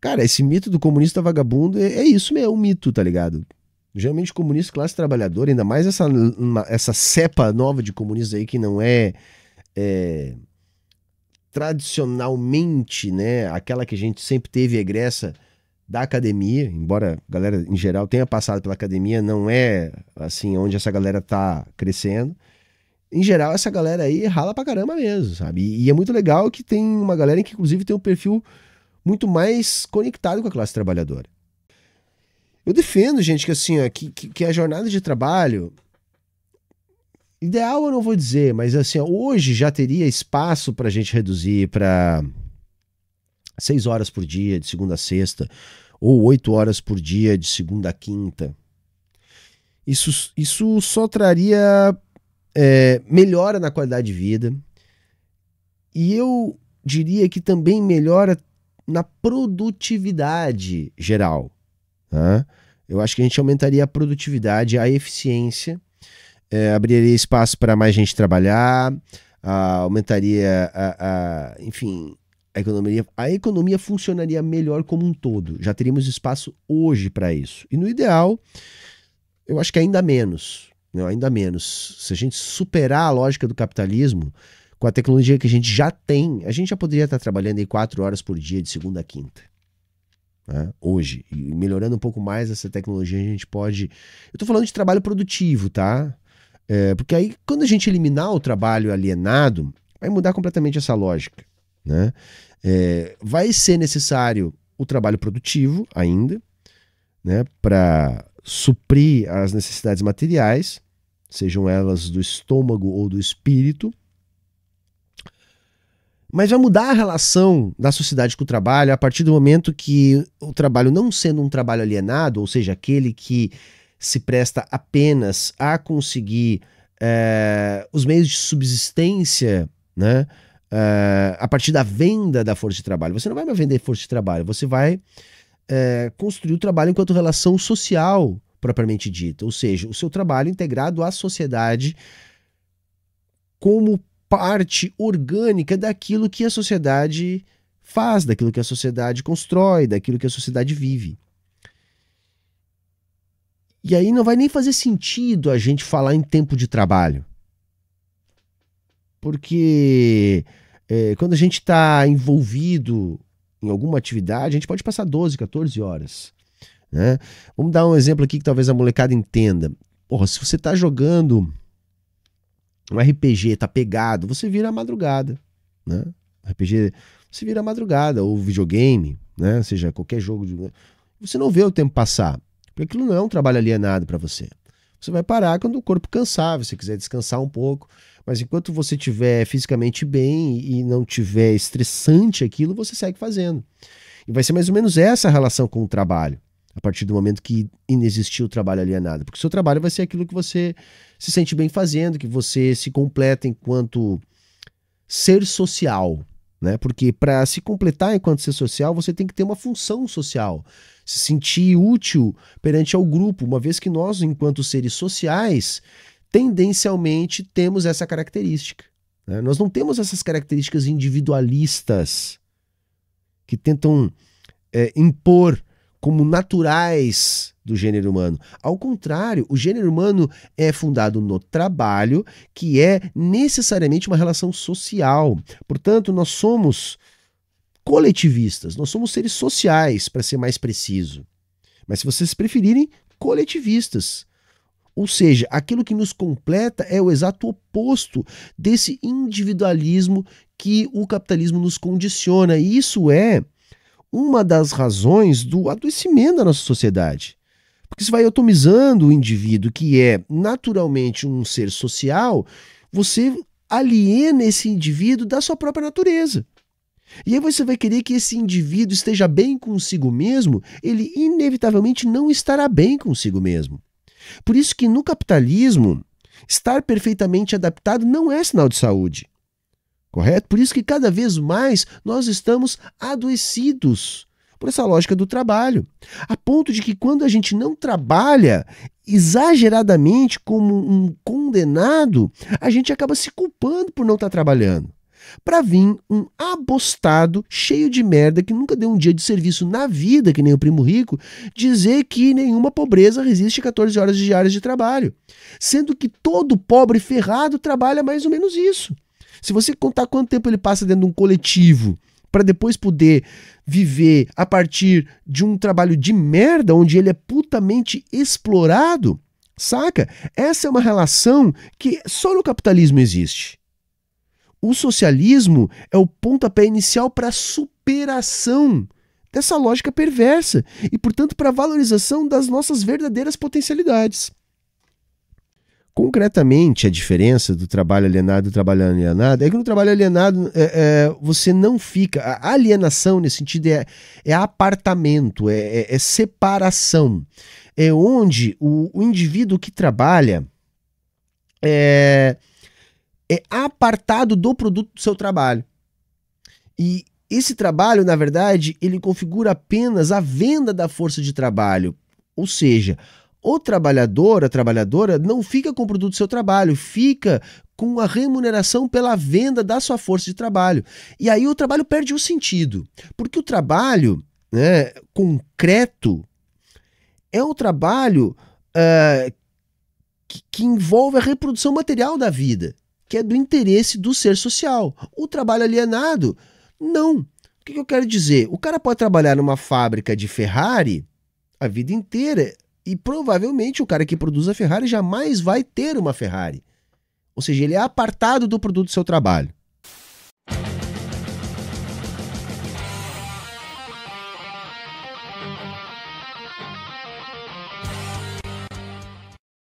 Cara, esse mito do comunista vagabundo é, é isso mesmo, é um mito, tá ligado? Geralmente comunista, classe trabalhadora, ainda mais essa, uma, essa cepa nova de comunistas aí que não é, é tradicionalmente, né, aquela que a gente sempre teve egressa da academia, embora a galera em geral tenha passado pela academia, não é assim onde essa galera tá crescendo. Em geral, essa galera aí rala pra caramba mesmo, sabe? E, e é muito legal que tem uma galera que, inclusive, tem um perfil muito mais conectado com a classe trabalhadora. Eu defendo, gente, que assim, ó, que, que, a jornada de trabalho. Ideal eu não vou dizer, mas assim, ó, hoje já teria espaço para a gente reduzir para seis horas por dia, de segunda a sexta, ou oito horas por dia, de segunda a quinta. Isso, isso só traria é, melhora na qualidade de vida. E eu diria que também melhora na produtividade geral. Né? Eu acho que a gente aumentaria a produtividade, a eficiência, é, abriria espaço para mais gente trabalhar, a, aumentaria, a, a, enfim, a economia, a economia funcionaria melhor como um todo. Já teríamos espaço hoje para isso. E no ideal, eu acho que ainda menos. Né? Ainda menos. Se a gente superar a lógica do capitalismo, com a tecnologia que a gente já tem, a gente já poderia estar trabalhando aí quatro horas por dia, de segunda a quinta. Né? Hoje. E melhorando um pouco mais essa tecnologia, a gente pode. Eu estou falando de trabalho produtivo, tá? É, porque aí, quando a gente eliminar o trabalho alienado, vai mudar completamente essa lógica. Né? É, vai ser necessário o trabalho produtivo ainda, né, para suprir as necessidades materiais, sejam elas do estômago ou do espírito, mas vai mudar a relação da sociedade com o trabalho a partir do momento que o trabalho, não sendo um trabalho alienado, ou seja, aquele que se presta apenas a conseguir é, os meios de subsistência, né? É, a partir da venda da força de trabalho. Você não vai mais vender força de trabalho, você vai é, construir o trabalho enquanto relação social propriamente dita, ou seja, o seu trabalho integrado à sociedade como parte orgânica daquilo que a sociedade faz, daquilo que a sociedade constrói, daquilo que a sociedade vive. E aí não vai nem fazer sentido a gente falar em tempo de trabalho. Porque é, quando a gente está envolvido em alguma atividade, a gente pode passar 12, 14 horas. Né? Vamos dar um exemplo aqui que talvez a molecada entenda. Porra, se você está jogando um RPG tá pegado, você vira a madrugada, né? RPG, você vira a madrugada, ou videogame, né? Ou seja, qualquer jogo. De... Você não vê o tempo passar, porque aquilo não é um trabalho alienado para você. Você vai parar quando o corpo cansar, você quiser descansar um pouco. Mas enquanto você estiver fisicamente bem e não tiver estressante aquilo, você segue fazendo. E vai ser mais ou menos essa a relação com o trabalho a partir do momento que inexistiu o trabalho alienado. Porque o seu trabalho vai ser aquilo que você se sente bem fazendo, que você se completa enquanto ser social. Né? Porque para se completar enquanto ser social, você tem que ter uma função social, se sentir útil perante ao grupo, uma vez que nós, enquanto seres sociais, tendencialmente temos essa característica. Né? Nós não temos essas características individualistas que tentam é, impor como naturais do gênero humano. Ao contrário, o gênero humano é fundado no trabalho, que é necessariamente uma relação social. Portanto, nós somos coletivistas, nós somos seres sociais, para ser mais preciso. Mas se vocês preferirem, coletivistas. Ou seja, aquilo que nos completa é o exato oposto desse individualismo que o capitalismo nos condiciona. E isso é uma das razões do adoecimento da nossa sociedade. Porque você vai atomizando o indivíduo que é naturalmente um ser social, você aliena esse indivíduo da sua própria natureza. E aí você vai querer que esse indivíduo esteja bem consigo mesmo, ele inevitavelmente não estará bem consigo mesmo. Por isso que no capitalismo, estar perfeitamente adaptado não é sinal de saúde. Correto? Por isso que cada vez mais nós estamos adoecidos por essa lógica do trabalho. A ponto de que quando a gente não trabalha exageradamente como um condenado, a gente acaba se culpando por não estar trabalhando. Para vir um abostado, cheio de merda, que nunca deu um dia de serviço na vida, que nem o primo rico, dizer que nenhuma pobreza resiste a 14 horas diárias de trabalho. Sendo que todo pobre ferrado trabalha mais ou menos isso. Se você contar quanto tempo ele passa dentro de um coletivo para depois poder viver a partir de um trabalho de merda onde ele é putamente explorado, saca? Essa é uma relação que só no capitalismo existe. O socialismo é o pontapé inicial para a superação dessa lógica perversa e, portanto, para a valorização das nossas verdadeiras potencialidades. Concretamente, a diferença do trabalho alienado e do trabalho alienado é que no trabalho alienado é, é, você não fica. A alienação, nesse sentido, é, é apartamento, é, é, é separação. É onde o, o indivíduo que trabalha é, é apartado do produto do seu trabalho. E esse trabalho, na verdade, ele configura apenas a venda da força de trabalho. Ou seja, o trabalhador, a trabalhadora, não fica com o produto do seu trabalho, fica com a remuneração pela venda da sua força de trabalho. E aí o trabalho perde o sentido, porque o trabalho né, concreto é o trabalho uh, que, que envolve a reprodução material da vida, que é do interesse do ser social. O trabalho alienado, não. O que eu quero dizer? O cara pode trabalhar numa fábrica de Ferrari a vida inteira e provavelmente o cara que produz a Ferrari jamais vai ter uma Ferrari. Ou seja, ele é apartado do produto do seu trabalho.